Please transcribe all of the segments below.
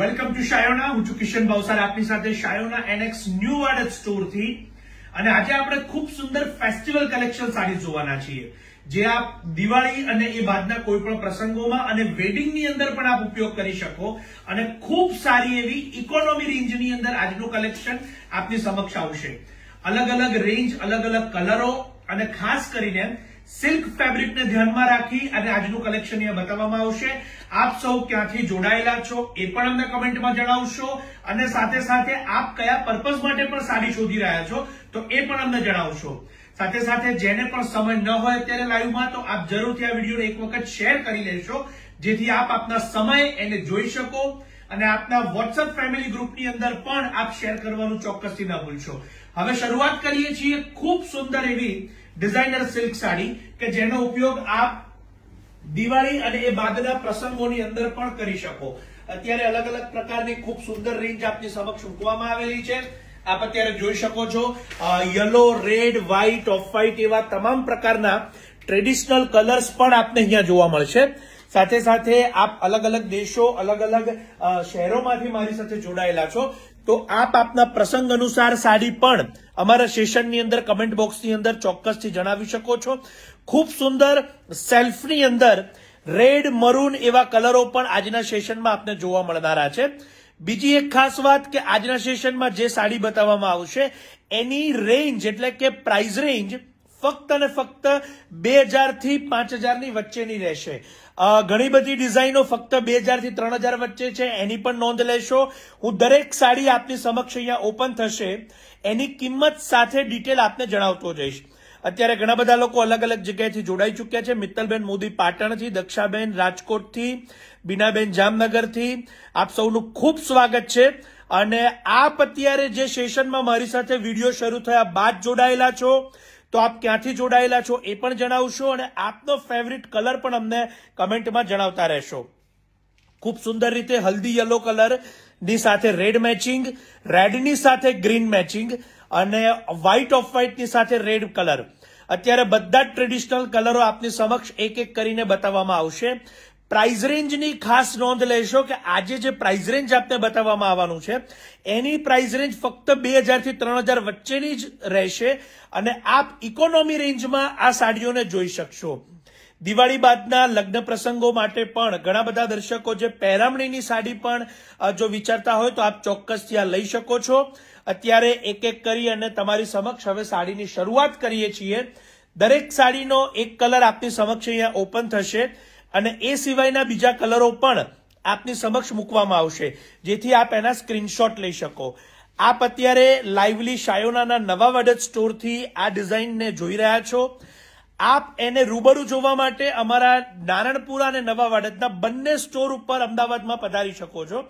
welcome to શાયોના હું છું કિશન ભાવસાર આપની સાથે શાયોના એનએક્સ ન્યુ વાડત સ્ટોરથી અને આજે આપણે ખૂબ સુંદર ફેસ્ટિવલ કલેક્શન સારી જોવાના છીએ જે આપ દિવાળી અને એ બાદના કોઈ પણ પ્રસંગોમાં અને વેડિંગની અંદર પણ આપ ઉપયોગ કરી શકો અને ખૂબ સારી એવી ઇકોનોમી રેન્જની અંદર આજનું કલેક્શન આપની સમક્ષ આવશે અલગ અલગ રેન્જ અલગ અલગ કલરો અને ખાસ કરીને સિલ્ક ફેબ્રિકને ધ્યાનમાં રાખી અને આજનું કલેક્શન અહીંયા બતાવવામાં આવશે આપ સૌ ક્યાંથી જોડાયેલા છો એ પણ અમને કમેન્ટમાં જણાવશો અને સાથે સાથે આપ કયા પર્પઝ માટે પણ સાડી શોધી રહ્યા છો તો એ પણ અમને જણાવશો સાથે સાથે જેને પણ સમય ન હોય અત્યારે લાઈવમાં તો આપ જરૂરથી આ વિડીયોને એક વખત શેર કરી લેશો જેથી આપ આપના સમય એને જોઈ શકો અને આપના વોટ્સઅપ ફેમિલી ગ્રુપની અંદર પણ આપ શેર કરવાનું ચોક્કસથી ના ભૂલશો હવે શરૂઆત કરીએ છીએ ખૂબ સુંદર એવી ડિઝાઇનર સિલ્ક સાડી કે જેનો ઉપયોગ આપ દિવાળી અને એ બાદના પ્રસંગોની અંદર પણ કરી શકો અત્યારે અલગ અલગ પ્રકારની ખૂબ સુંદર રેન્જ આપની સમક્ષ મૂકવામાં આવેલી છે આપ અત્યારે જોઈ શકો છો yellow red white off white એવા તમામ પ્રકારના ટ્રેડિશનલ કલર્સ પણ આપને અહીંયા જોવા મળશે સાથે સાથે આપ અલગ અલગ દેશો અલગ અલગ શહેરોમાંથી મારી સાથે જોડાયેલા છો તો આપ આપના પ્રસંગ અનુસાર સાડી પણ અમારા સેશનની અંદર કમેન્ટ બોક્સની અંદર ચોક્કસથી જણાવી શકો છો ખૂબ સુંદર સેલ્ફની અંદર રેડ મરૂન એવા કલરો પણ આજના સેશનમાં આપને જોવા મળનારા છે બીજી એક ખાસ વાત કે આજના સેશનમાં જે સાડી બતાવવામાં આવશે એની રેન્જ એટલે કે પ્રાઇઝ રેન્જ ફક્ત અને ફક્ત બે હજારથી પાંચ હજારની વચ્ચેની રહેશે ઘણી બધી ડિઝાઇનો ફક્ત બે હજારથી ત્રણ હજાર વચ્ચે છે એની પણ નોંધ લેશો હું દરેક સાડી આપની સમક્ષ અહીંયા ઓપન થશે એની કિંમત સાથે ડિટેલ આપને જણાવતો જઈશ અત્યારે ઘણા બધા લોકો અલગ અલગ જગ્યાએથી જોડાઈ ચૂક્યા છે મિત્તલબેન મોદી પાટણથી દક્ષાબેન રાજકોટથી બીનાબેન જામનગરથી આપ સૌનું ખૂબ સ્વાગત છે અને આપ અત્યારે જે સેશનમાં મારી સાથે વિડીયો શરૂ થયા બાદ જોડાયેલા છો તો આપ ક્યાંથી જોડાયેલા છો એ પણ જણાવશો અને આપનો ફેવરિટ કલર પણ અમને કમેન્ટમાં જણાવતા રહેશો ખૂબ સુંદર રીતે હલ્દી યલો કલર ની સાથે રેડ મેચિંગ રેડની સાથે ગ્રીન મેચિંગ અને વ્હાઇટ ઓફ વ્હાઇટની સાથે રેડ કલર અત્યારે બધા જ ટ્રેડિશનલ કલરો આપની સમક્ષ એક એક કરીને બતાવવામાં આવશે પ્રાઇઝ રેન્જની ખાસ નોંધ લેશો કે આજે જે પ્રાઇઝ રેન્જ આપને બતાવવામાં આવવાનું છે એની પ્રાઇઝ રેન્જ ફક્ત બે હજારથી ત્રણ હજાર વચ્ચેની જ રહેશે અને આપ ઇકોનોમી રેન્જમાં આ સાડીઓને જોઈ શકશો દિવાળી બાદના લગ્ન પ્રસંગો માટે પણ ઘણા બધા દર્શકો જે પહેરામણીની સાડી પણ જો વિચારતા હોય તો આપ ચોક્કસ ત્યાં લઈ શકો છો અત્યારે એક એક કરી અને તમારી સમક્ષ હવે સાડીની શરૂઆત કરીએ છીએ દરેક સાડીનો એક કલર આપની સમક્ષ અહીંયા ઓપન થશે અને એ સિવાયના બીજા કલરો પણ આપની સમક્ષ મૂકવામાં આવશે જેથી આપ એના સ્ક્રીનશોટ લઈ શકો આપ અત્યારે લાઈવલી શાયોનાના નવા વડદ સ્ટોરથી આ ડિઝાઇનને જોઈ રહ્યા છો આપ એને રૂબરૂ જોવા માટે અમારા નારણપુરા અને નવા વાડદના બંને સ્ટોર ઉપર અમદાવાદમાં પધારી શકો છો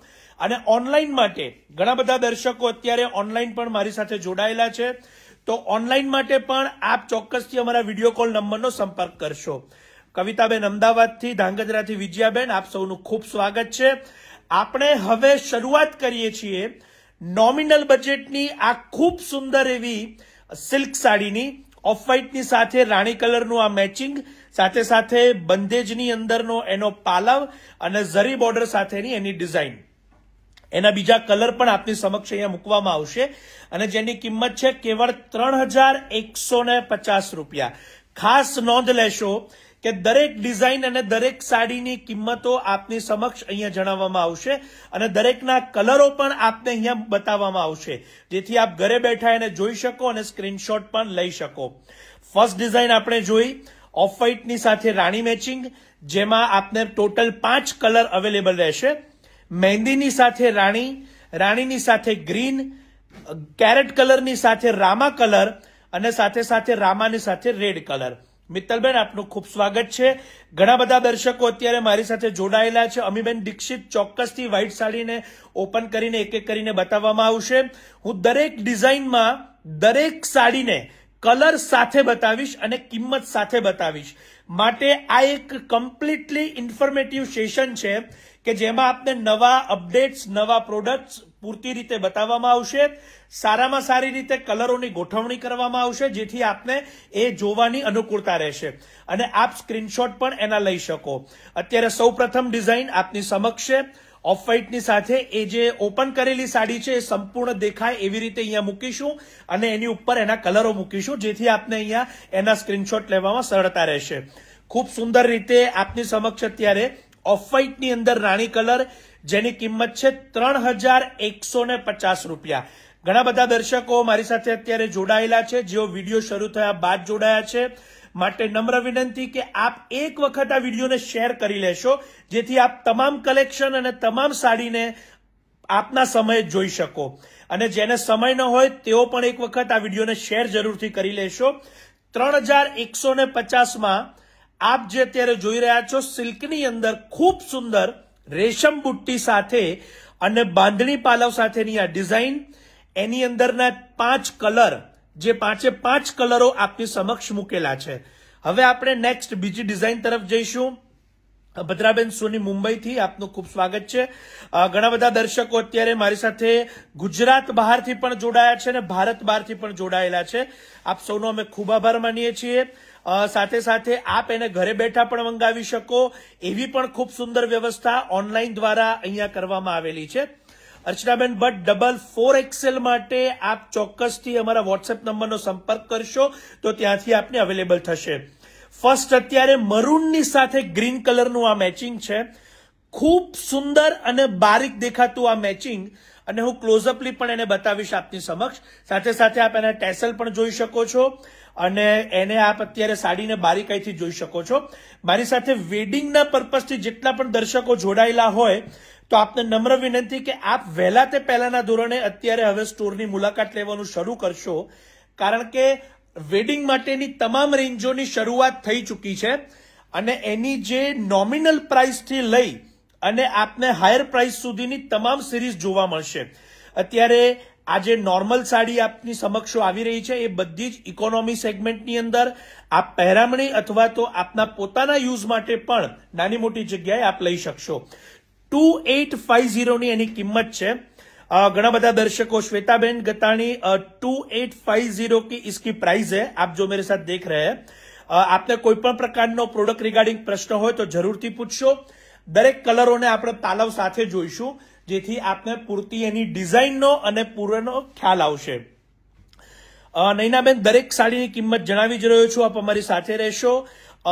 અને ઓનલાઈન માટે ઘણા બધા દર્શકો અત્યારે ઓનલાઈન પણ મારી સાથે જોડાયેલા છે તો ઓનલાઈન માટે પણ આપ ચોક્કસથી અમારા વિડીયો કોલ નંબરનો સંપર્ક કરશો કવિતાબેન અમદાવાદથી ધાંગધ્રાથી વિજયાબેન આપ સૌનું ખૂબ સ્વાગત છે આપણે હવે શરૂઆત કરીએ છીએ નોમિનલ બજેટની આ ખૂબ સુંદર એવી સિલ્ક સાડીની ઓફ વ્હાઇટની સાથે રાણી કલરનું આ મેચિંગ સાથે સાથે બંધેજની અંદરનો એનો પાલવ અને ઝરી બોર્ડર સાથેની એની ડિઝાઇન એના બીજા કલર પણ આપની સમક્ષ અહીંયા મૂકવામાં આવશે અને જેની કિંમત છે કેવળ ત્રણ હજાર એકસો ને પચાસ રૂપિયા ખાસ નોંધ લેશો કે દરેક ડિઝાઇન અને દરેક સાડીની કિંમતો આપની સમક્ષ અહીંયા જણાવવામાં આવશે અને દરેકના કલરો પણ આપને અહીંયા બતાવવામાં આવશે જેથી આપ ઘરે બેઠા એને જોઈ શકો અને સ્ક્રીનશોટ પણ લઈ શકો ફર્સ્ટ ડિઝાઇન આપણે જોઈ ઓફ વ્હાઇટની સાથે રાણી મેચિંગ જેમાં આપને ટોટલ પાંચ કલર અવેલેબલ રહેશે મહેંદીની સાથે રાણી રાણીની સાથે ગ્રીન કેરેટ કલરની સાથે રામા કલર અને સાથે સાથે રામાની સાથે રેડ કલર મિત્તલબેન આપનું ખૂબ સ્વાગત છે ઘણા બધા દર્શકો અત્યારે મારી સાથે જોડાયેલા છે અમીબેન દીક્ષિત ચોક્કસથી વ્હાઇટ સાડીને ઓપન કરીને એક એક કરીને બતાવવામાં આવશે હું દરેક ડિઝાઇનમાં દરેક સાડીને કલર સાથે બતાવીશ અને કિંમત સાથે બતાવીશ માટે આ એક કમ્પ્લીટલી ઇન્ફોર્મેટિવ સેશન છે કે જેમાં આપને નવા અપડેટ્સ નવા પ્રોડક્ટ્સ પૂરતી રીતે બતાવવામાં આવશે સારામાં સારી રીતે કલરોની ગોઠવણી કરવામાં આવશે જેથી આપને એ જોવાની અનુકૂળતા રહેશે અને આપ સ્ક્રીનશોટ પણ એના લઈ શકો અત્યારે સૌપ્રથમ ડિઝાઇન આપની સમક્ષ છે ઓફ વ્હાઇટની સાથે એ જે ઓપન કરેલી સાડી છે એ સંપૂર્ણ દેખાય એવી રીતે અહીંયા મૂકીશું અને એની ઉપર એના કલરો મૂકીશું જેથી આપને અહીંયા એના સ્ક્રીનશોટ લેવામાં સરળતા રહેશે ખૂબ સુંદર રીતે આપની સમક્ષ અત્યારે ઓફ વ્હાઇટની અંદર રાણી કલર જેની કિંમત છે ત્રણ હજાર એકસો ને પચાસ રૂપિયા ઘણા બધા દર્શકો મારી સાથે અત્યારે જોડાયેલા છે જેઓ વિડીયો શરૂ થયા બાદ જોડાયા છે માટે નમ્ર વિનંતી કે આપ એક વખત આ વિડીયોને શેર કરી લેશો જેથી આપ તમામ કલેક્શન અને તમામ સાડીને આપના સમયે જોઈ શકો અને જેને સમય ન હોય તેઓ પણ એક વખત આ વિડીયોને શેર જરૂરથી કરી લેશો ત્રણ હજાર એકસો ને પચાસમાં આપ જે અત્યારે જોઈ રહ્યા છો સિલ્કની અંદર ખૂબ સુંદર રેશમ બુટ્ટી સાથે અને બાંધણી પાલવ સાથેની આ ડિઝાઇન એની અંદરના પાંચ કલર જે પાંચે પાંચ કલરો આપની સમક્ષ મૂકેલા છે હવે આપણે નેક્સ્ટ બીજી ડિઝાઇન તરફ જઈશું ભદ્રાબેન સોની મુંબઈથી આપનું ખૂબ સ્વાગત છે ઘણા બધા દર્શકો અત્યારે મારી સાથે ગુજરાત બહારથી પણ જોડાયા છે અને ભારત બહારથી પણ જોડાયેલા છે આપ સૌનો અમે ખૂબ આભાર માનીએ છીએ સાથે સાથે આપ એને ઘરે બેઠા પણ મંગાવી શકો એવી પણ ખૂબ સુંદર વ્યવસ્થા ઓનલાઈન દ્વારા અહીંયા કરવામાં આવેલી છે Archanaben but double for XL માટે આપ ચોક્કસથી અમારા વોટ્સએપ નંબરનો સંપર્ક કરશો તો ત્યાંથી આપને અવેલેબલ થશે ફર્સ્ટ અત્યારે મરૂનની સાથે ગ્રીન કલરનું આ મેચિંગ છે ખૂબ સુંદર અને બારીક દેખાતું આ મેચિંગ અને હું ક્લોઝઅપલી પણ એને બતાવીશ આપની સમક્ષ સાથે સાથે આપ એના ટેસલ પણ જોઈ શકો છો અને એને આપ અત્યારે સાડીને બારીકાઈથી જોઈ શકો છો મારી સાથે વેડિંગના પર્પઝથી જેટલા પણ દર્શકો જોડાયેલા હોય તો આપને નમ્ર વિનંતી કે આપ વહેલા તે પહેલાના ધોરણે અત્યારે હવે સ્ટોરની મુલાકાત લેવાનું શરૂ કરશો કારણ કે વેડિંગ માટેની તમામ રેન્જોની શરૂઆત થઈ ચૂકી છે અને એની જે નોમિનલ પ્રાઇસથી લઈ અને આપને હાયર પ્રાઇસ સુધીની તમામ સિરીઝ જોવા મળશે અત્યારે આ જે નોર્મલ સાડી આપની સમક્ષ આવી રહી છે એ બધી જ ઇકોનોમી સેગમેન્ટની અંદર આપ પહેરામણી અથવા તો આપના પોતાના યુઝ માટે પણ નાની મોટી જગ્યાએ આપ લઈ શકશો ટુ એટ ફાઇવ ઝીરોની એની કિંમત છે ઘણા બધા દર્શકો Shwetaben Gatani two eight five zero की इसकी प्राइस है જો जो मेरे દેખ રહે रहे हैं કોઈ પણ પ્રકારનો પ્રોડક્ટ રિગાર્ડિંગ પ્રશ્ન હોય તો જરૂરથી પૂછશો દરેક કલરોને આપણે પાલવ સાથે જોઈશું જેથી આપને પૂરતી એની ડિઝાઇનનો અને પૂરેનો ખ્યાલ આવશે નૈનાબેન દરેક સાડીની કિંમત જણાવી જ રહ્યો છું આપ અમારી સાથે રહેશો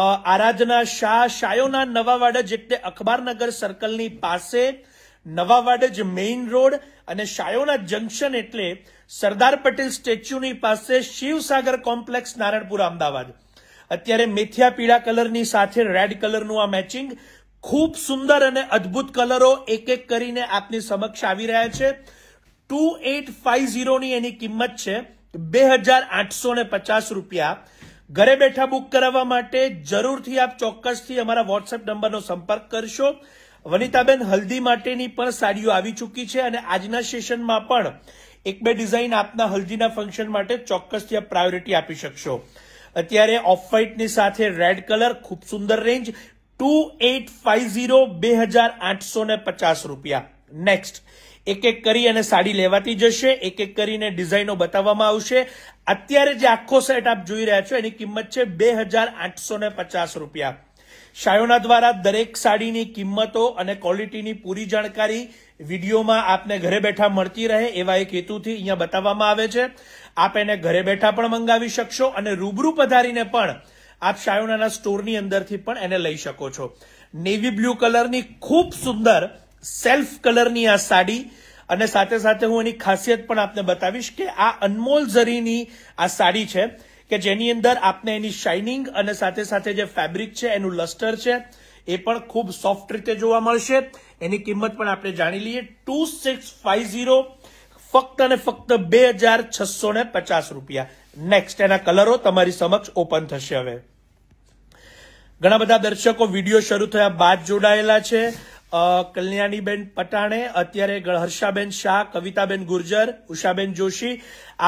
આરાધના શાહ શાયોના નવા વાડજ એટલે અખબારનગર સર્કલની પાસે નવા વાડજ મેઇન રોડ અને શાયોના જંકશન એટલે સરદાર પટેલ સ્ટેચ્યુની પાસે શિવસાગર કોમ્પ્લેક્સ નારણપુરા અમદાવાદ અત્યારે મેથિયા પીળા કલરની સાથે રેડ કલરનું આ મેચિંગ ખૂબ સુંદર અને અદ્ભુત કલરો એક એક કરીને આપની સમક્ષ આવી રહ્યા છે ટુ એટ ફાઈવ ઝીરોની એની કિંમત છે બે હજાર આઠસો ને પચાસ રૂપિયા ઘરે બેઠા બુક કરાવવા માટે જરૂરથી આપ ચોક્કસથી અમારા વોટ્સએપ નંબરનો સંપર્ક કરશો વનિતાબેન હલ્દી માટેની પણ સાડીઓ આવી ચૂકી છે અને આજના સેશનમાં પણ એક બે ડિઝાઇન આપના હલ્દીના ફંક્શન માટે ચોક્કસથી આપ પ્રાયોરિટી આપી શકશો અત્યારે ઓફ વ્હાઇટની સાથે રેડ કલર ખૂબ સુંદર range two eight five zero બે હજાર આઠસો ને પચાસ રૂપિયા નેક્સ્ટ એક એક કરી અને સાડી લેવાતી જશે એક એક કરીને ડિઝાઇનો બતાવવામાં આવશે અત્યારે જે આખો સેટ આપ જોઈ રહ્યા છો એની કિંમત છે બે હજાર આઠસો ને પચાસ રૂપિયા શાયોના દ્વારા દરેક સાડીની કિંમતો અને ક્વોલિટીની પૂરી જાણકારી વિડીયોમાં આપને ઘરે બેઠા મળતી રહે એવા એક હેતુથી અહીંયા બતાવવામાં આવે છે આપ એને ઘરે બેઠા પણ મંગાવી શકશો અને રૂબરૂ પધારીને પણ આપ શાયોનાના સ્ટોરની અંદરથી પણ એને લઈ શકો છો નેવી બ્લુ કલરની ખૂબ સુંદર સેલ્ફ કલરની આ સાડી અને સાથે સાથે હું એની ખાસિયત પણ આપને બતાવીશ કે આ અનમોલ ઝરીની આ સાડી છે કે જેની અંદર આપને એની શાઇનિંગ અને સાથે સાથે જે ફેબ્રિક છે એનું લસ્ટર છે એ પણ ખૂબ સોફ્ટ રીતે જોવા મળશે એની કિંમત પણ આપણે જાણી લઈએ ટુ સિક્સ ફાઈવ ઝીરો ફક્ત અને ફક્ત બે હજાર છસો ને પચાસ રૂપિયા નેક્સ્ટ એના કલરો તમારી સમક્ષ ઓપન થશે હવે ઘણા બધા દર્શકો વિડીયો શરૂ થયા બાદ જોડાયેલા છે કલ્યાણીબેન પટાણે અત્યારે હર્ષાબેન શાહ કવિતાબેન ગુર્જર ઉષાબેન જોશી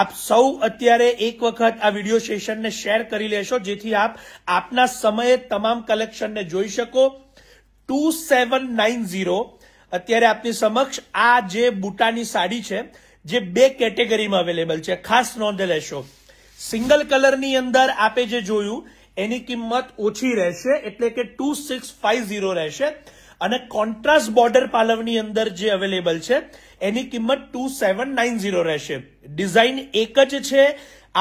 આપ સૌ અત્યારે એક વખત આ વિડીયો સેશનને શેર કરી લેશો જેથી આપ આપના સમયે તમામ કલેક્શનને જોઈ શકો ટુ સેવન નાઇન ઝીરો અત્યારે આપની સમક્ષ આ જે બુટાની સાડી છે જે બે કેટેગરીમાં અવેલેબલ છે ખાસ નોંધ લેશો સિંગલ કલરની અંદર આપે જે જોયું એની કિંમત ઓછી રહેશે એટલે કે ટુ સિક્સ ફાઇવ ઝીરો રહેશે અને કોન્ટ્રાસ્ટ બોર્ડર પાલવની અંદર જે અવેલેબલ છે એની કિંમત ટુ સેવન નાઇન ઝીરો રહેશે ડિઝાઇન એક જ છે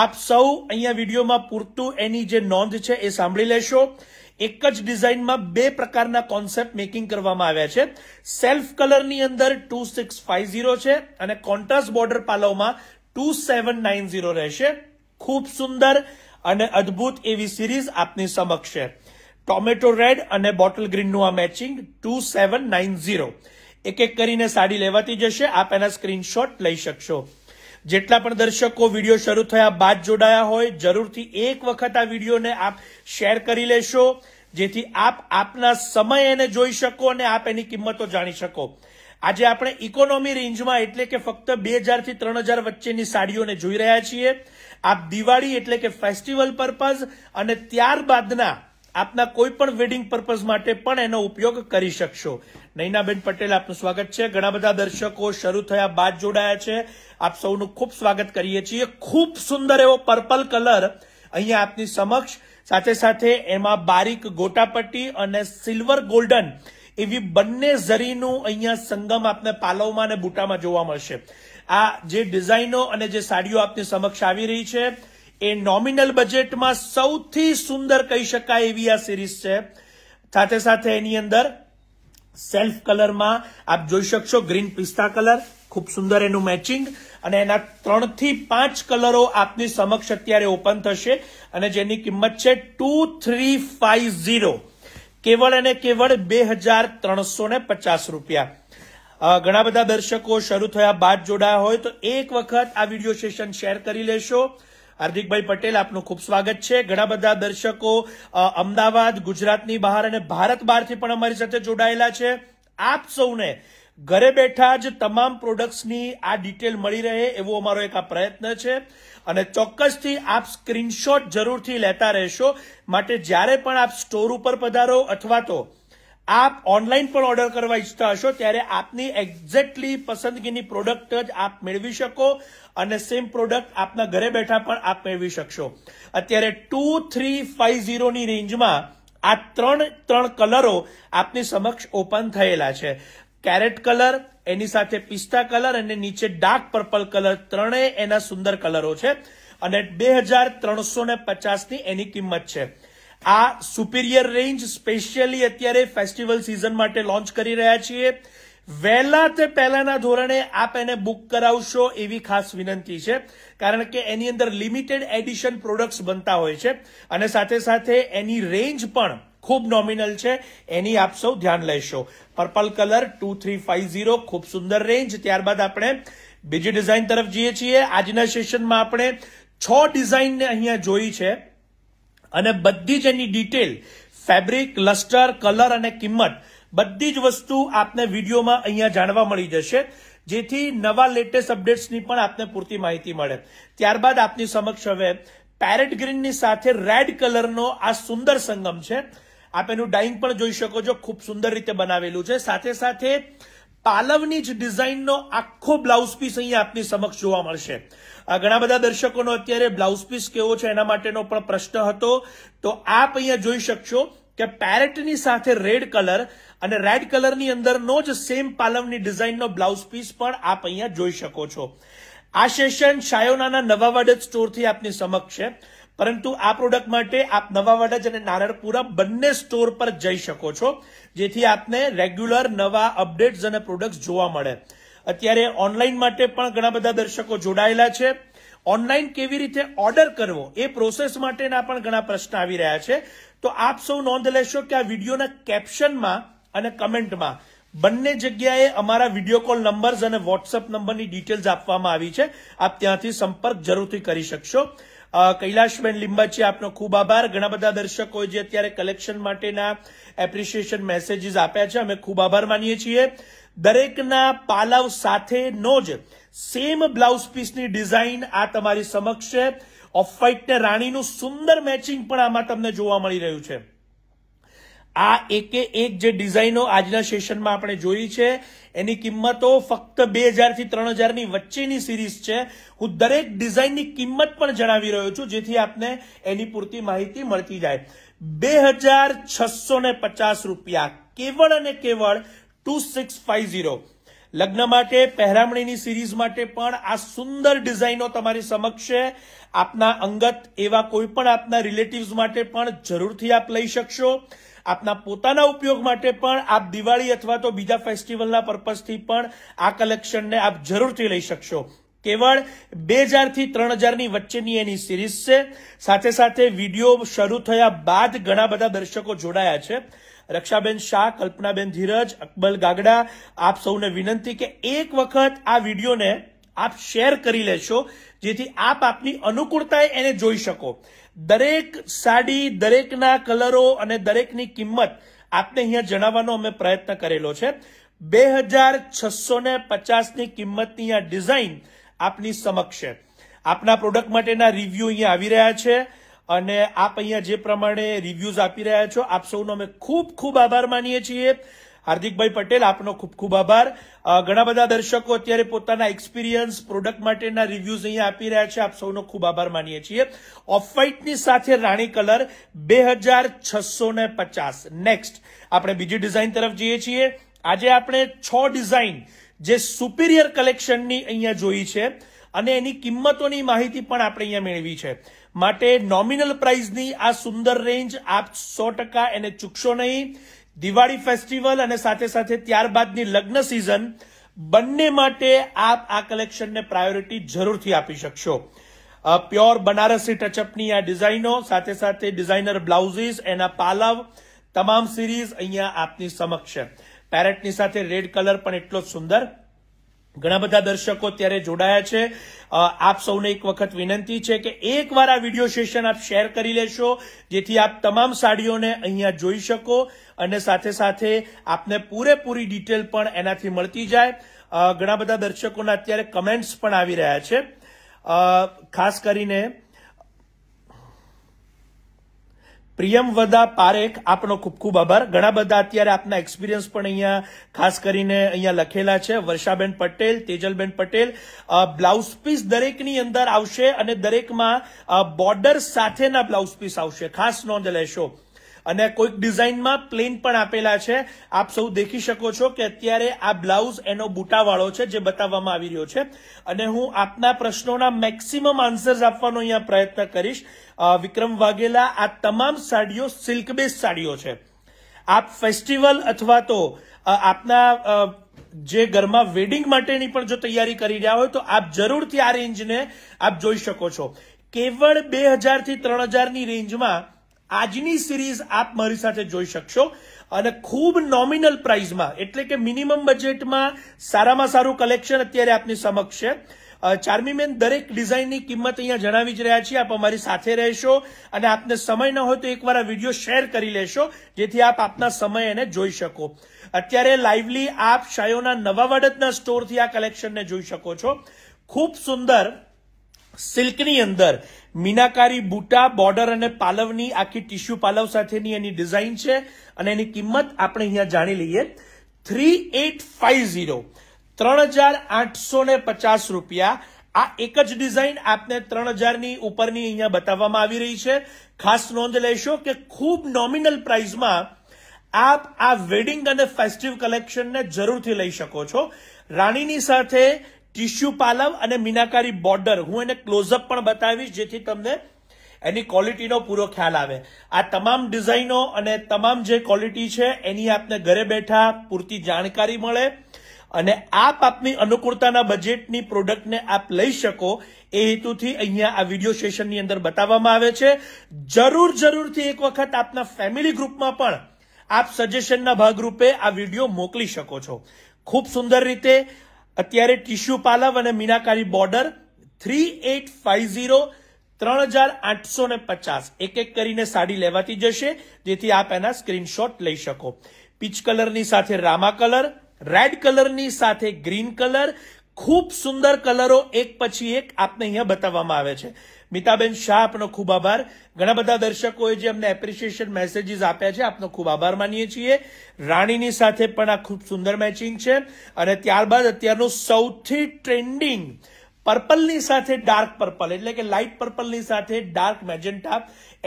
આપ સૌ અહીંયા વિડીયોમાં પૂરતું એની જે નોંધ છે એ સાંભળી લેશો એક જ ડિઝાઇનમાં બે પ્રકારના કોન્સેપ્ટ મેકિંગ કરવામાં આવ્યા છે સેલ્ફ કલરની અંદર ટુ સિક્સ ફાઇવ ઝીરો છે અને કોન્ટ્રાસ્ટ બોર્ડર પાલવમાં ટુ સેવન નાઇન ઝીરો રહેશે ખૂબ સુંદર અને અદ્ભુત એવી સિરીઝ આપની સમક્ષ છે ટોમેટો રેડ અને બોટલ ગ્રીનનું આ matching two seven nine zero એક એક કરીને સાડી લેવાતી જશે આપ એના સ્ક્રીનશોટ લઈ શકશો જેટલા પણ દર્શકો વિડીયો શરૂ થયા બાદ જોડાયા હોય જરૂરથી એક વખત આ વિડીયોને આપ શેર કરી લેશો જેથી આપ આપના સમય એને જોઈ શકો અને આપ એની કિંમતો જાણી શકો આજે આપણે ઇકોનોમી રેન્જમાં એટલે કે ફક્ત બે હજારથી ત્રણ હજાર વચ્ચેની સાડીઓને જોઈ રહ્યા છીએ આપ દિવાળી એટલે કે ફેસ્ટિવલ પર્પઝ અને ત્યારબાદના આપના કોઈ પણ વેડિંગ પર્પઝ માટે પણ એનો ઉપયોગ કરી શકશો નૈનાબેન પટેલ આપનું સ્વાગત છે ઘણા બધા દર્શકો શરૂ થયા બાદ જોડાયા છે આપ સૌનું ખૂબ સ્વાગત કરીએ છીએ ખૂબ સુંદર એવો પર્પલ કલર અહીંયા આપની સમક્ષ સાથે સાથે એમાં બારીક ગોટાપટ્ટી અને સિલ્વર ગોલ્ડન એવી બંને ઝરીનું અહીંયા સંગમ આપને પાલવમાં અને બુટામાં જોવા મળશે આ જે ડિઝાઇનો અને જે સાડીઓ આપની સમક્ષ આવી રહી છે એ નોમિનલ બજેટમાં સૌથી સુંદર કહી શકાય એવી આ સિરીઝ છે સાથે સાથે એની અંદર સેલ્ફ કલરમાં આપ જોઈ શકશો ગ્રીન પિસ્તા કલર ખૂબ સુંદર એનું મેચિંગ અને એના ત્રણથી પાંચ કલરો આપની સમક્ષ અત્યારે ઓપન થશે અને જેની કિંમત છે ટુ થ્રી ફાઇવ ઝીરો કેવળ અને કેવળ બે હજાર ત્રણસો ને પચાસ રૂપિયા ઘણા બધા દર્શકો શરૂ થયા બાદ જોડાયા હોય તો એક વખત આ વિડીયો સેશન શેર કરી લેશો હાર્દિકભાઈ પટેલ આપનું ખૂબ સ્વાગત છે ઘણા બધા દર્શકો અમદાવાદ ગુજરાતની બહાર અને ભારત બહારથી પણ અમારી સાથે જોડાયેલા છે આપ સૌને ઘરે બેઠા જ તમામ પ્રોડક્ટ્સની આ ડિટેલ મળી રહે એવો અમારો એક આ પ્રયત્ન છે અને ચોક્કસથી આપ સ્ક્રીનશોટ જરૂરથી લેતા રહેશો માટે જ્યારે પણ આપ સ્ટોર ઉપર પધારો અથવા તો આપ ઓનલાઈન પણ ઓર્ડર કરવા ઈચ્છતા હશો ત્યારે આપની એક્ઝેક્ટલી પસંદગીની પ્રોડક્ટ જ આપ મેળવી શકો અને સેમ પ્રોડક્ટ આપના ઘરે બેઠા પણ આપ મેળવી શકશો અત્યારે ટુ થ્રી ફાઈવ ઝીરોની રેન્જમાં આ ત્રણ ત્રણ કલરો આપની સમક્ષ ઓપન થયેલા છે કેરેટ કલર એની સાથે પિસ્તા કલર અને નીચે ડાર્ક પર્પલ કલર ત્રણેય એના સુંદર કલરો છે અને બે હજાર ત્રણસો ને પચાસની એની કિંમત છે આ સુપિરિયર રેન્જ સ્પેશિયલી અત્યારે ફેસ્ટિવલ સિઝન માટે લોન્ચ કરી રહ્યા છીએ વહેલા તે પહેલાના ધોરણે આપ એને બુક કરાવશો એવી ખાસ વિનંતી છે કારણ કે એની અંદર લિમિટેડ એડિશન પ્રોડક્ટ્સ બનતા હોય છે અને સાથે સાથે એની રેન્જ પણ ખૂબ નોમિનલ છે એની આપ સૌ ધ્યાન લેશો purple colour two three five zero ખૂબ સુંદર રેન્જ ત્યારબાદ આપણે બીજી ડિઝાઇન તરફ જઈએ છીએ આજના સેશનમાં આપણે છ ડિઝાઇનને અહીંયા જોઈ છે અને બધી જ એની ડિટેલ ફેબ્રિક લસ્ટર કલર અને કિંમત બધી જ વસ્તુ આપને વિડીયોમાં અહીંયા જાણવા મળી જશે જેથી નવા લેટેસ્ટ અપડેટ્સની પણ આપને પૂરતી માહિતી મળે ત્યારબાદ આપની સમક્ષ હવે પેરેટ ગ્રીનની સાથે રેડ કલરનો આ સુંદર સંગમ છે આપ એનું ડાઇંગ પણ જોઈ શકો છો ખૂબ સુંદર રીતે બનાવેલું છે સાથે સાથે પાલવની જ ડિઝાઇનનો આખો બ્લાઉઝ પીસ અહીંયા આપની સમક્ષ જોવા મળશે ઘણા બધા દર્શકોનો અત્યારે બ્લાઉઝ પીસ કેવો છે એના માટેનો પણ પ્રશ્ન હતો તો આપ અહીંયા જોઈ શકશો કે પેરેટની સાથે રેડ કલર અને રેડ કલરની અંદરનો જ સેમ પાલવની ડિઝાઇનનો બ્લાઉઝ પીસ પણ આપ અહીંયા જોઈ શકો છો આ સેશન શાયોનાના નવાવાડજ સ્ટોરથી આપની સમક્ષ છે પરંતુ આ પ્રોડક્ટ માટે આપ નવા વડજ અને નારણપુરા બંને સ્ટોર પર જઈ શકો છો જેથી આપને રેગ્યુલર નવા અપડેટ્સ અને પ્રોડક્ટ્સ જોવા મળે અત્યારે ઓનલાઈન માટે પણ ઘણા બધા દર્શકો જોડાયેલા છે ઓનલાઈન કેવી રીતે ઓર્ડર કરવો એ પ્રોસેસ માટેના પણ ઘણા પ્રશ્ન આવી રહ્યા છે તો આપ સૌ નોંધ લેશો કે આ વિડીયોના કેપ્શનમાં અને કમેન્ટમાં બંને જગ્યાએ અમારા વિડીયો કોલ નંબર્સ અને વોટ્સઅપ નંબરની ડિટેલ્સ આપવામાં આવી છે આપ ત્યાંથી સંપર્ક જરૂરથી કરી શકશો કૈલાશબેન લિંબાચી આપનો ખૂબ આભાર ઘણા બધા દર્શકોએ જે અત્યારે કલેક્શન માટેના એપ્રિશિએશન મેસેજીસ આપ્યા છે અમે ખૂબ આભાર માનીએ છીએ દરેકના પાલવ સાથેનો જ સેમ બ્લાઉઝ પીસની ડિઝાઇન આ તમારી સમક્ષ છે ઓફ વ્હાઇટ ને રાણીનું સુંદર મેચિંગ પણ આમાં તમને જોવા મળી રહ્યું છે આ એકે એક જે ડિઝાઇનો આજના સેશનમાં આપણે જોઈ છે એની કિંમતો ફક્ત બે હજારથી ત્રણ હજારની વચ્ચેની સિરીઝ છે હું દરેક ડિઝાઇનની કિંમત પણ જણાવી રહ્યો છું જેથી આપને એની પૂરતી માહિતી મળતી જાય બે હજાર છસો પચાસ રૂપિયા કેવળ અને કેવળ ટુ સિક્સ ફાઇવ ઝીરો લગ્ન માટે પહેરામણીની સિરીઝ માટે પણ આ સુંદર ડિઝાઇનો તમારી સમક્ષ છે આપના અંગત એવા કોઈ પણ આપના રિલેટિવ્સ માટે પણ જરૂરથી આપ લઈ શકશો આપના પોતાના ઉપયોગ માટે પણ આપ દિવાળી અથવા તો બીજા ફેસ્ટિવલના પર્પઝથી પણ આ કલેક્શનને આપ જરૂરથી લઈ શકશો કેવળ બે હજારથી ત્રણ હજારની વચ્ચેની એની સિરીઝ છે સાથે સાથે વિડીયો શરૂ થયા બાદ ઘણા બધા દર્શકો જોડાયા છે રક્ષાબેન શાહ કલ્પનાબેન ધીરજ અકબલ ગાગડા આપ સૌને વિનંતી કે એક વખત આ વિડીયોને આપ શેર કરી લેશો જેથી આપ આપની અનુકૂળતાએ એને જોઈ શકો દરેક સાડી દરેકના કલરો અને દરેકની કિંમત આપને અહીંયા જણાવવાનો અમે પ્રયત્ન કરેલો છે બે હજાર છસો ને પચાસની કિંમતની આ ડિઝાઇન આપની સમક્ષ છે આપના પ્રોડક્ટ માટેના રિવ્યુ અહીંયા આવી રહ્યા છે અને આપ અહીંયા જે પ્રમાણે રિવ્યુઝ આપી રહ્યા છો આપ સૌનો અમે ખૂબ ખૂબ આભાર માનીએ છીએ હાર્દિકભાઈ પટેલ આપનો ખૂબ ખૂબ આભાર ઘણા બધા દર્શકો અત્યારે પોતાના એક્સપિરિયન્સ પ્રોડક્ટ માટેના રિવ્યુઝ અહીંયા આપી રહ્યા છે આપ સૌનો ખૂબ આભાર માનીએ છીએ ઓફ વ્હાઇટની સાથે રાણી કલર બે હજાર છસો પચાસ નેક્સ્ટ આપણે બીજી ડિઝાઇન તરફ જઈએ છીએ આજે આપણે છ ડિઝાઇન જે સુપિરિયર કલેક્શનની અહીંયા જોઈ છે અને એની કિંમતોની માહિતી પણ આપણે અહીંયા મેળવી છે માટે નોમિનલ પ્રાઇઝની આ સુંદર રેન્જ આપ સો ટકા એને ચૂકશો નહીં દિવાળી ફેસ્ટિવલ અને સાથે સાથે ત્યારબાદની લગ્ન સિઝન બંને માટે આપ આ કલેક્શનને પ્રાયોરિટી જરૂરથી આપી શકશો પ્યોર બનારસી ટચઅપની આ ડિઝાઇનો સાથે સાથે ડિઝાઇનર બ્લાઉઝીસ એના પાલવ તમામ સિરીઝ અહીંયા આપની સમક્ષ છે પેરેટની સાથે રેડ કલર પણ એટલો જ સુંદર ઘણા બધા દર્શકો ત્યારે જોડાયા છે આપ સૌને એક વખત વિનંતી છે કે એકવાર આ વિડીયો સેશન આપ શેર કરી લેશો જેથી આપ તમામ સાડીઓને અહીંયા જોઈ શકો અને સાથે સાથે આપને પૂરેપૂરી ડિટેલ પણ એનાથી મળતી જાય ઘણા બધા દર્શકોના અત્યારે કમેન્ટ્સ પણ આવી રહ્યા છે ખાસ કરીને પ્રિયમવદા પારેખ આપનો ખૂબ ખૂબ આભાર ઘણા બધા અત્યારે આપના એક્સપિરિયન્સ પણ અહીંયા ખાસ કરીને અહીંયા લખેલા છે વર્ષાબેન પટેલ તેજલબેન પટેલ બ્લાઉઝ પીસ દરેકની અંદર આવશે અને દરેકમાં બોર્ડર સાથેના બ્લાઉઝ પીસ આવશે ખાસ નોંધ લેશો અને કોઈક ડિઝાઇનમાં પ્લેન પણ આપેલા છે આપ સૌ દેખી શકો છો કે અત્યારે આ બ્લાઉઝ એનો બુટાવાળો છે જે બતાવવામાં આવી રહ્યો છે અને હું આપના પ્રશ્નોના મેક્સિમમ આન્સર્સ આપવાનો અહીંયા પ્રયત્ન કરીશ વિક્રમ વાઘેલા આ તમામ સાડીઓ સિલ્ક બેઝ સાડીઓ છે આપ ફેસ્ટિવલ અથવા તો આપના જે ઘરમાં વેડિંગ માટેની પણ જો તૈયારી કરી રહ્યા હોય તો આપ જરૂરથી આ રેન્જને આપ જોઈ શકો છો કેવળ બે હજારથી ત્રણ હજારની રેન્જમાં આજની સિરીઝ આપ મારી સાથે જોઈ શકશો અને ખૂબ નોમિનલ પ્રાઇઝમાં એટલે કે મિનિમમ બજેટમાં સારામાં સારું કલેક્શન અત્યારે આપની સમક્ષ છે ચાર્મી દરેક ડિઝાઇનની કિંમત અહીંયા જણાવી જ રહ્યા છીએ આપ અમારી સાથે રહેશો અને આપને સમય ન હોય તો એકવાર આ વિડીયો શેર કરી લેશો જેથી આપ આપના સમય એને જોઈ શકો અત્યારે લાઈવલી આપ શાયોના નવા વડદના સ્ટોરથી આ કલેક્શનને જોઈ શકો છો ખૂબ સુંદર સિલ્કની અંદર મીનાકારી બુટા બોર્ડર અને પાલવની આખી ટીશ્યુ પાલવ સાથેની એની ડિઝાઇન છે અને એની કિંમત આપણે અહીંયા જાણી લઈએ થ્રી એટ ફાઇવ ઝીરો ત્રણ હજાર આઠસો પચાસ રૂપિયા આ એક જ ડિઝાઇન આપને ત્રણ હજારની ઉપરની અહીંયા બતાવવામાં આવી રહી છે ખાસ નોંધ લેશો કે ખૂબ નોમિનલ પ્રાઇઝમાં આપ આ વેડિંગ અને ફેસ્ટિવ કલેક્શનને જરૂરથી લઈ શકો છો રાણીની સાથે ટીશ્યુ પાલવ અને મીનાકારી બોર્ડર હું એને ક્લોઝઅપ પણ બતાવીશ જેથી તમને એની ક્વોલિટીનો પૂરો ખ્યાલ આવે આ તમામ ડિઝાઇનો અને તમામ જે ક્વોલિટી છે એની આપને ઘરે બેઠા પૂરતી જાણકારી મળે અને આપ આપની અનુકૂળતાના બજેટની પ્રોડક્ટને આપ લઈ શકો એ હેતુથી અહીંયા આ વિડીયો સેશનની અંદર બતાવવામાં આવે છે જરૂર જરૂરથી એક વખત આપના ફેમિલી ગ્રુપમાં પણ આપ સજેશનના ભાગરૂપે આ વિડીયો મોકલી શકો છો ખૂબ સુંદર રીતે અત્યારે ટીશ્યુ પાલવ અને મીનાકારી border three eight five zero ત્રણ હજાર આઠસો ને પચાસ એક એક કરીને સાડી લેવાતી જશે જેથી આપ એના સ્ક્રીનશોટ લઈ શકો પીચ કલરની સાથે રામા કલર રેડ કલરની સાથે ગ્રીન કલર ખૂબ સુંદર કલરો એક પછી એક આપને અહીંયા બતાવવામાં આવે છે મિતાબેન શાહ આપનો ખૂબ આભાર ઘણા બધા દર્શકોએ જે અમને એપ્રિશિએશન મેસેજીસ આપ્યા છે આપનો ખૂબ આભાર માનીએ છીએ રાણીની સાથે પણ આ ખૂબ સુંદર મેચિંગ છે અને ત્યારબાદ અત્યારનું સૌથી ટ્રેન્ડિંગ પર્પલની સાથે ડાર્ક પર્પલ એટલે કે લાઇટ પર્પલની સાથે ડાર્ક મેજન્ટા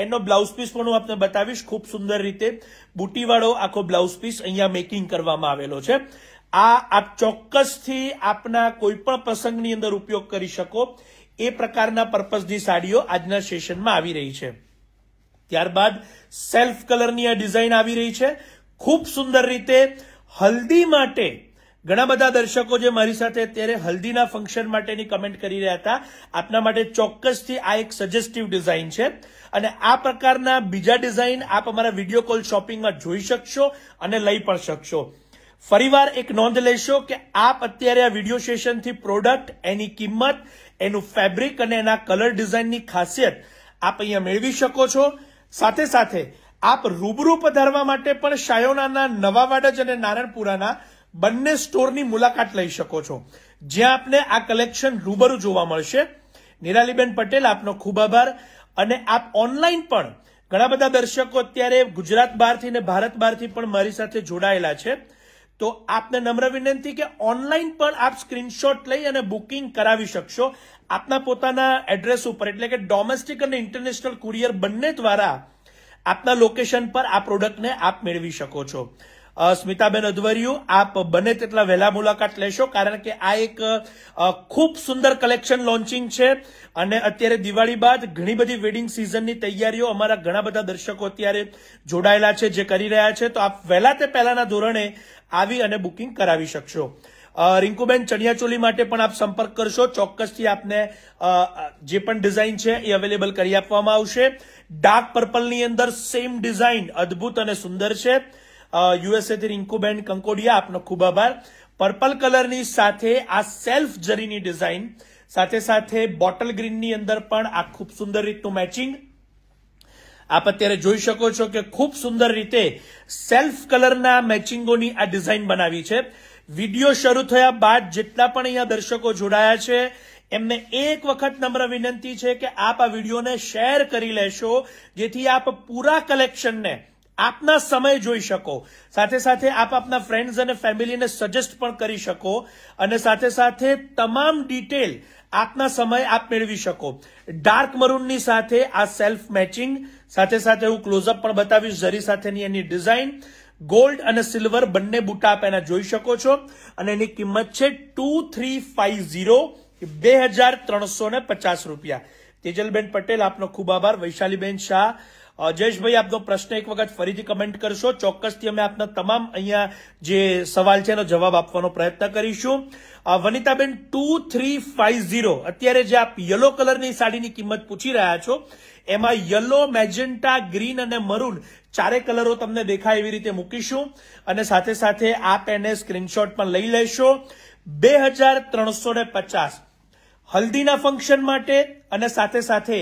એનો બ્લાઉઝ પીસ પણ હું આપને બતાવીશ ખૂબ સુંદર રીતે બુટીવાળો આખો બ્લાઉઝ પીસ અહીંયા મેકિંગ કરવામાં આવેલો છે આ આપ ચોક્કસથી આપના કોઈ પણ પ્રસંગની અંદર ઉપયોગ કરી શકો એ પ્રકારના પર્પઝની સાડીઓ આજના સેશનમાં આવી રહી છે ત્યારબાદ સેલ્ફ કલરની આ ડિઝાઇન આવી રહી છે ખૂબ સુંદર રીતે હલ્દી માટે ઘણા બધા દર્શકો જે મારી સાથે અત્યારે હલ્દીના ફંક્શન માટેની કમેન્ટ કરી રહ્યા હતા આપના માટે ચોક્કસથી આ એક સજેસ્ટિવ ડિઝાઇન છે અને આ પ્રકારના બીજા ડિઝાઇન આપ અમારા વિડીયો કોલ શોપિંગમાં જોઈ શકશો અને લઈ પણ શકશો ફરીવાર એક નોંધ લેશો કે આપ અત્યારે આ વિડીયો સેશનથી પ્રોડક્ટ એની કિંમત એનું ફેબ્રિક અને એના કલર ડિઝાઇનની ખાસિયત આપ અહીંયા મેળવી શકો છો સાથે સાથે આપ રૂબરૂ પધારવા માટે પણ શાયોનાના નવા વાડજ અને નારણપુરાના બંને સ્ટોરની મુલાકાત લઈ શકો છો જ્યાં આપને આ કલેક્શન રૂબરૂ જોવા મળશે નિરાલીબેન પટેલ આપનો ખૂબ આભાર અને આપ ઓનલાઈન પણ ઘણા બધા દર્શકો અત્યારે ગુજરાત બહારથી ને ભારત બહારથી પણ મારી સાથે જોડાયેલા છે તો આપને નમ્ર વિનંતી કે ઓનલાઈન પણ આપ સ્ક્રીનશોટ લઈ અને બુકિંગ કરાવી શકશો આપના પોતાના એડ્રેસ ઉપર એટલે કે ડોમેસ્ટિક અને ઇન્ટરનેશનલ કુરિયર બંને દ્વારા આપના લોકેશન પર આ પ્રોડક્ટને આપ મેળવી શકો છો સ્મિતાબેન અધવરિયું આપ બને તેટલા વહેલા મુલાકાત લેશો કારણ કે આ એક ખૂબ સુંદર કલેક્શન લોન્ચિંગ છે અને અત્યારે દિવાળી બાદ ઘણી બધી વેડિંગ સિઝનની તૈયારીઓ અમારા ઘણા બધા દર્શકો અત્યારે જોડાયેલા છે જે કરી રહ્યા છે તો આપ વહેલા તે પહેલાના ધોરણે આવી અને બુકિંગ કરાવી શકશો રિંકુબેન ચણિયાચોલી માટે પણ આપ સંપર્ક કરશો ચોક્કસથી આપને જે પણ ડિઝાઇન છે એ અવેલેબલ કરી આપવામાં આવશે ડાર્ક પર્પલની અંદર સેમ ડિઝાઇન અદ્ભુત અને સુંદર છે યુએસએથી રિંકુબેન કંકોડિયા આપનો ખૂબ આભાર પર્પલ કલરની સાથે આ સેલ્ફ જરીની ડિઝાઇન સાથે સાથે બોટલ ગ્રીનની અંદર પણ આ ખૂબ સુંદર રીતનું મેચિંગ આપ અત્યારે જોઈ શકો છો કે ખૂબ સુંદર રીતે સેલ્ફ કલરના મેચિંગોની આ ડિઝાઇન બનાવી છે વિડીયો શરૂ થયા બાદ જેટલા પણ અહીંયા દર્શકો જોડાયા છે એમને એક વખત નમ્ર વિનંતી છે કે આપ આ વિડીયોને શેર કરી લેશો જેથી આપ પૂરા કલેક્શનને આપના સમય જોઈ શકો સાથે સાથે આપ આપના ફ્રેન્ડ્સ અને ફેમિલીને સજેસ્ટ પણ કરી શકો અને સાથે સાથે તમામ ડિટેલ આપના સમય આપ મેળવી શકો ડાર્ક મરૂનની સાથે આ સેલ્ફ મેચિંગ સાથે સાથે હું ક્લોઝઅપ પણ બતાવીશ ઝરી સાથેની એની ડિઝાઇન ગોલ્ડ અને સિલ્વર બંને બુટા આપ એના જોઈ શકો છો અને એની કિંમત છે ટુ થ્રી ફાઈવ ઝીરો બે હજાર ત્રણસો ને પચાસ રૂપિયા તેજલબેન પટેલ આપનો ખૂબ આભાર વૈશાલીબેન શાહ જયેશભાઈ આપનો પ્રશ્ન એક વખત ફરીથી કમેન્ટ કરશો ચોક્કસથી અમે આપના તમામ અહીંયા જે સવાલ છે એનો જવાબ આપવાનો પ્રયત્ન કરીશું Vanitaben two three five zero અત્યારે જે આપ યલો કલરની સાડીની કિંમત પૂછી રહ્યા છો એમાં યલો મેજન્ટા ગ્રીન અને મરૂન ચારે કલરો તમને દેખાય એવી રીતે મૂકીશું અને સાથે સાથે આપ એને સ્ક્રીનશોટ પણ લઈ લેશો બે હજાર ત્રણસો ને પચાસ હલ્દીના ફંક્શન માટે અને સાથે સાથે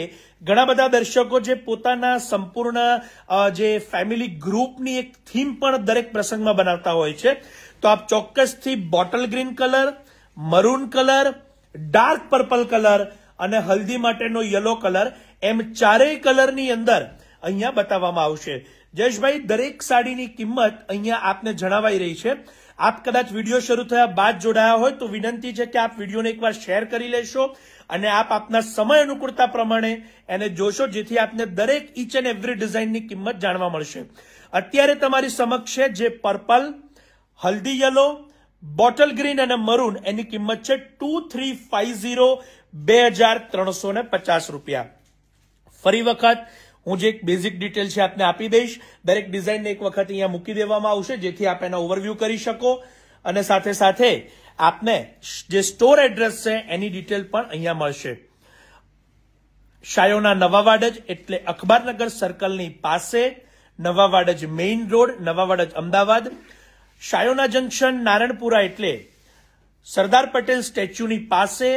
ઘણા બધા દર્શકો જે પોતાના સંપૂર્ણ જે ફેમિલી ગ્રુપની એક થીમ પણ દરેક પ્રસંગમાં બનાવતા હોય છે તો આપ ચોક્કસથી bottle green colour maroon colour dark purple colour અને હલ્દી માટેનો યલો કલર એમ ચારેય કલરની અંદર અહીંયા બતાવવામાં આવશે જયેશભાઈ દરેક સાડીની કિંમત અહીંયા આપને જણાવાઈ રહી છે આપ કદાચ વિડીયો શરૂ થયા બાદ જોડાયા હોય તો વિનંતી છે કે આપ વિડીયોને એકવાર શેર કરી લેશો અને આપ આપના સમય અનુકૂળતા પ્રમાણે એને જોશો જેથી આપને દરેક ઇચ એન્ડ એવરી ડિઝાઇનની કિંમત જાણવા મળશે અત્યારે તમારી સમક્ષ છે જે પર્પલ હલ્દી યલો બોટલ ગ્રીન અને મરૂન એની કિંમત છે ટુ થ્રી ફાઈવ ઝીરો બે હજાર ત્રણસો ને પચાસ રૂપિયા ફરી વખત હું જે એક બેઝિક ડિટેલ છે આપને આપી દઈશ દરેક ડિઝાઇનને એક વખત અહીંયા મૂકી દેવામાં આવશે જેથી આપ એના ઓવરવ્યૂ કરી શકો અને સાથે સાથે આપને જે સ્ટોર એડ્રેસ છે એની ડિટેલ પણ અહીંયા મળશે શાયોના નવાવાડજ એટલે અખબારનગર સર્કલની પાસે નવા વાડજ મેઇન રોડ નવા વાડજ અમદાવાદ શાયોના જંકશન નારણપુરા એટલે સરદાર પટેલ સ્ટેચ્યુની પાસે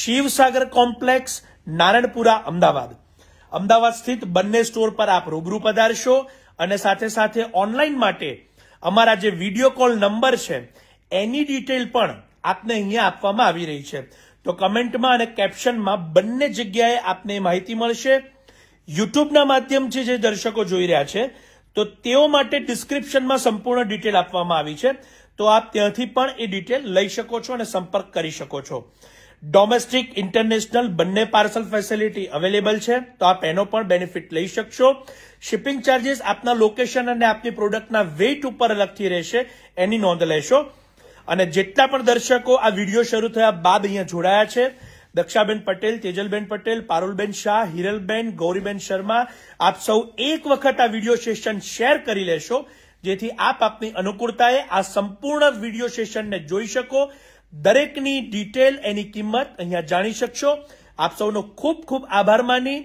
શિવસાગર કોમ્પ્લેક્સ નારણપુરા અમદાવાદ અમદાવાદ સ્થિત બંને સ્ટોર પર આપ રૂબરૂ પધારશો અને સાથે સાથે ઓનલાઈન માટે અમારા જે વિડીયો કોલ નંબર છે એની ડિટેલ પણ આપને અહીંયા આપવામાં આવી રહી છે તો કમેન્ટમાં અને કેપ્શનમાં બંને જગ્યાએ આપને માહિતી મળશે યુટ્યુબના માધ્યમથી જે દર્શકો જોઈ રહ્યા છે તો તેઓ માટે ડિસ્ક્રિપ્શનમાં સંપૂર્ણ ડિટેલ આપવામાં આવી છે તો આપ ત્યાંથી પણ એ ડિટેલ લઈ શકો છો અને સંપર્ક કરી શકો છો ડોમેસ્ટિક ઇન્ટરનેશનલ બંને પાર્સલ ફેસિલિટી અવેલેબલ છે તો આપ એનો પણ બેનિફિટ લઈ શકશો શિપિંગ ચાર્જીસ આપના લોકેશન અને આપની પ્રોડક્ટના વેઇટ ઉપર અલગથી રહેશે એની નોંધ લેશો અને જેટલા પણ દર્શકો આ વિડીયો શરૂ થયા બાદ અહીંયા જોડાયા છે દક્ષાબેન પટેલ તેજલબેન પટેલ પારુલબેન શાહ હિરલબેન ગૌરીબેન શર્મા આપ સૌ એક વખત આ વિડીયો સેશન શેર કરી લેશો જેથી આપ આપની અનુકૂળતાએ આ સંપૂર્ણ વિડીયો સેશનને જોઈ શકો દરેકની ડિટેલ એની કિંમત અહીંયા જાણી શકશો આપ સૌનો ખૂબ ખૂબ આભાર માની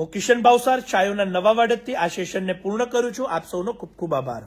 હું કિશન ભાવસાર છાયોના નવા વાડકથી આ સેશનને પૂર્ણ કરું છું આપ સૌનો ખૂબ ખૂબ આભાર